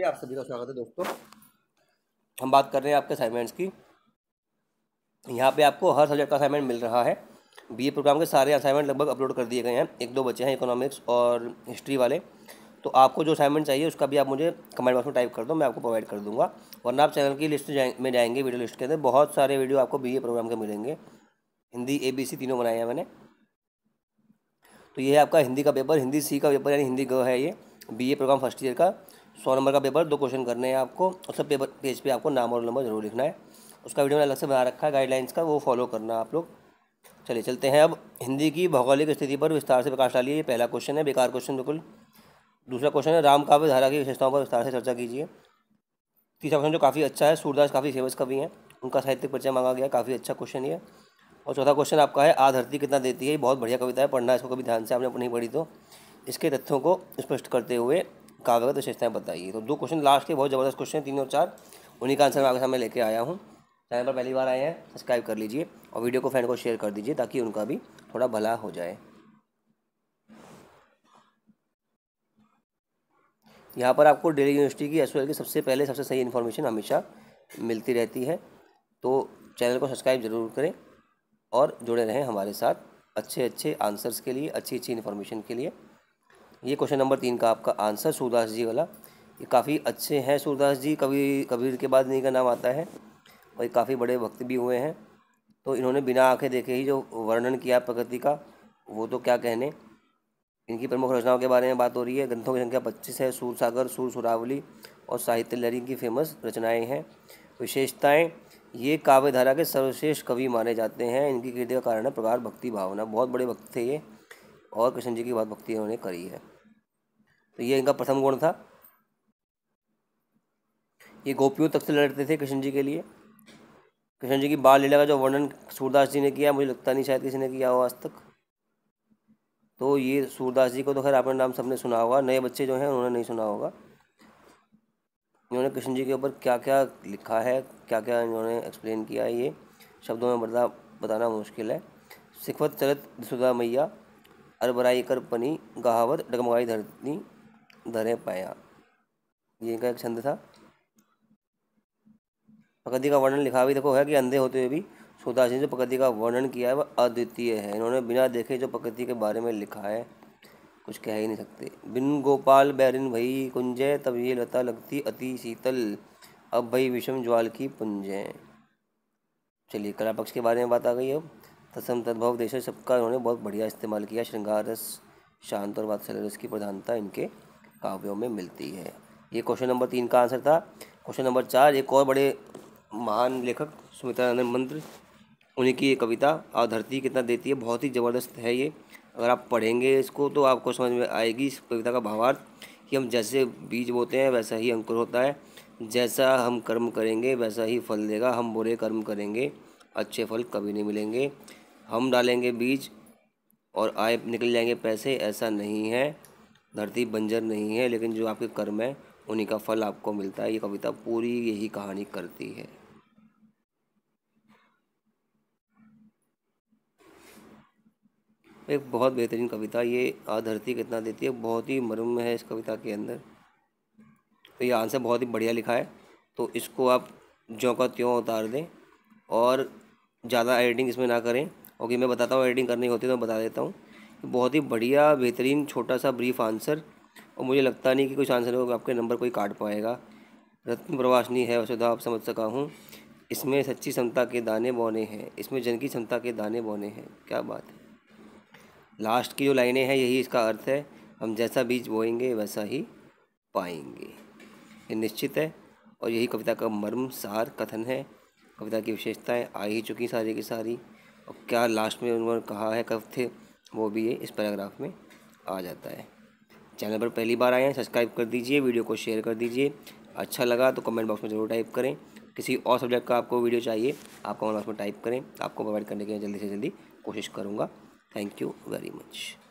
नमस्ते आप सभी का स्वागत है दोस्तों हम बात कर रहे हैं आपके असाइनमेंट्स की यहाँ पे आपको हर सब्जेक्ट का असाइनमेंट मिल रहा है बीए प्रोग्राम के सारे असाइनमेंट लगभग अपलोड कर दिए गए हैं एक दो बचे हैं इकोनॉमिक्स और हिस्ट्री वाले तो आपको जो असाइनमेंट चाहिए उसका भी आप मुझे कमेंट बॉक्स में टाइप कर दो मैं आपको प्रोवाइड कर दूंगा वरना आप चैनल की लिस्ट जाएं, में जाएंगे वीडियो लिस्ट के अंदर बहुत सारे वीडियो आपको बी प्रोग्राम के मिलेंगे हिंदी ए बी सी तीनों बनाए हैं मैंने तो ये है आपका हिंदी का पेपर हिंदी सी का पेपर यानी हिंदी ग है ये बी प्रोग्राम फर्स्ट ईयर का सौ नंबर का पेपर दो क्वेश्चन करने हैं आपको और सब पेपर पेज पे आपको नाम और नंबर जरूर लिखना है उसका वीडियो मैंने अलग से बना रखा है गाइडलाइंस का वो फॉलो करना आप लोग चलिए चलते हैं अब हिंदी की भौगोलिक स्थिति पर विस्तार से प्रकाश डालिए पहला क्वेश्चन है बेकार क्वेश्चन बिल्कुल दूसरा क्वेश्चन है राम काव्य धारा की विशेषताओं पर विस्तार से चर्चा कीजिए तीसरा क्वेश्चन जो काफ़ी अच्छा है सूरदास काफ़ी फेमस कवि हैं उनका साहित्यिक परिचय मांगा गया काफ़ी अच्छा क्वेश्चन ये और चौथा क्वेश्चन आपका है आ धरती कितना देती है ये बहुत बढ़िया कविता है पढ़ना इसको कभी ध्यान से आपने नहीं पढ़ी तो इसके तथ्यों को स्पष्ट करते हुए काव्यगत विशेषताएँ बताइए तो दो क्वेश्चन लास्ट के बहुत ज़बरदस्त क्वेश्चन तीन और चार उन्हीं का आंसर मैं आगे सामने लेके आया हूँ चैनल पर पहली बार आए हैं सब्सक्राइब कर लीजिए और वीडियो को फ्रेंड को शेयर कर दीजिए ताकि उनका भी थोड़ा भला हो जाए यहाँ पर आपको डेली यूनिवर्सिटी की एस की सबसे पहले सबसे सही इन्फॉर्मेशन हमेशा मिलती रहती है तो चैनल को सब्सक्राइब ज़रूर करें और जुड़े रहें हमारे साथ अच्छे अच्छे आंसर्स के लिए अच्छी अच्छी इन्फॉर्मेशन के लिए ये क्वेश्चन नंबर तीन का आपका आंसर सूरदास जी वाला ये काफ़ी अच्छे हैं सूरदास जी कभी कबीर के बाद इन्हीं का नाम आता है और ये काफ़ी बड़े वक्त भी हुए हैं तो इन्होंने बिना आंखें देखे ही जो वर्णन किया प्रकृति का वो तो क्या कहने इनकी प्रमुख रचनाओं के बारे में बात हो रही है ग्रंथों की संख्या पच्चीस है सूर सागर सूर सुरावली और साहित्य लहरी की फेमस रचनाएँ हैं विशेषताएँ ये काव्य धारा के सर्वश्रेष्ठ कवि माने जाते हैं इनकी कृति का कारण है प्रकार भक्ति भावना बहुत बड़े भक्त थे ये और कृष्ण जी की बात भक्ति इन्होंने करी है तो ये इनका प्रथम गुण था ये गोपियों तक से लड़ते थे कृष्ण जी के लिए कृष्ण जी की बाल लीला का जो वर्णन सूरदास जी ने किया मुझे लगता नहीं शायद किसी ने किया हो आज तक तो ये सूरदास जी को तो खैर आपने नाम सबने सुना होगा नए बच्चे जो हैं उन्होंने नहीं सुना होगा इन्होंने कृष्ण जी के ऊपर क्या क्या लिखा है क्या क्या इन्होंने एक्सप्लेन किया है ये शब्दों में बता बताना मुश्किल है सिखवत चरित सुधा मैया अरबराई कर पनी गहावत डगमगाई धरती धरे पाया ये इनका एक छंद था प्रकृति का वर्णन लिखा भी देखो है कि अंधे होते हुए भी सुदास ने जो प्रकृति का वर्णन किया है वह अद्वितीय है इन्होंने बिना देखे जो प्रकृति के बारे में लिखा है कुछ कह ही नहीं सकते बिन गोपाल बैरिन भई कुंजे तब ये लता लगती अति शीतल अब भई विषम ज्वाल की पुंजें चलिए कला पक्ष के बारे में बात आ गई अब तत्सम तद्भव देश सबका उन्होंने बहुत बढ़िया इस्तेमाल किया श्रृंगार रस शांत और वात्सल्य रस की प्रधानता इनके काव्यों में मिलती है ये क्वेश्चन नंबर तीन का आंसर था क्वेश्चन नंबर चार एक और बड़े महान लेखक सुमित्रानंद मंत्र उन्हीं की ये कविता और धरती कितना देती है बहुत ही ज़बरदस्त है ये अगर आप पढ़ेंगे इसको तो आपको समझ में आएगी इस कविता का भावार्थ कि हम जैसे बीज बोते हैं वैसा ही अंकुर होता है जैसा हम कर्म करेंगे वैसा ही फल देगा हम बुरे कर्म करेंगे अच्छे फल कभी नहीं मिलेंगे हम डालेंगे बीज और आए निकल जाएंगे पैसे ऐसा नहीं है धरती बंजर नहीं है लेकिन जो आपके कर्म है उन्हीं का फल आपको मिलता है ये कविता पूरी यही कहानी करती है एक बहुत बेहतरीन कविता ये आधरती कितना देती है बहुत ही मरुम है इस कविता के अंदर तो ये आंसर बहुत ही बढ़िया लिखा है तो इसको आप जौका त्यों उतार दें और ज़्यादा एडिटिंग इसमें ना करें ओके मैं बताता हूँ एडिटिंग करनी होती है तो मैं बता देता हूँ बहुत ही बढ़िया बेहतरीन छोटा सा ब्रीफ आंसर और मुझे लगता नहीं कि कुछ आंसर होगा आपके नंबर कोई काट पाएगा रत्न प्रवासनी है वसुधा आप समझ सका हूँ इसमें सच्ची क्षमता के दाने बोने हैं इसमें जन की क्षमता के दाने बोने हैं क्या बात है लास्ट की जो लाइनें हैं यही इसका अर्थ है हम जैसा बीज बोएंगे वैसा ही पाएंगे ये निश्चित है और यही कविता का मर्म सार कथन है कविता की विशेषताएं आ ही चुकी सारी की सारी और क्या लास्ट में उन्होंने कहा है कब थे वो भी ये इस पैराग्राफ में आ जाता है चैनल पर पहली बार आए हैं सब्सक्राइब कर दीजिए वीडियो को शेयर कर दीजिए अच्छा लगा तो कमेंट बॉक्स में ज़रूर टाइप करें किसी और सब्जेक्ट का आपको वीडियो चाहिए आप कमेंट बॉक्स में टाइप करें आपको प्रोवाइड करने के लिए जल्दी से जल्दी कोशिश करूँगा थैंक यू वेरी मच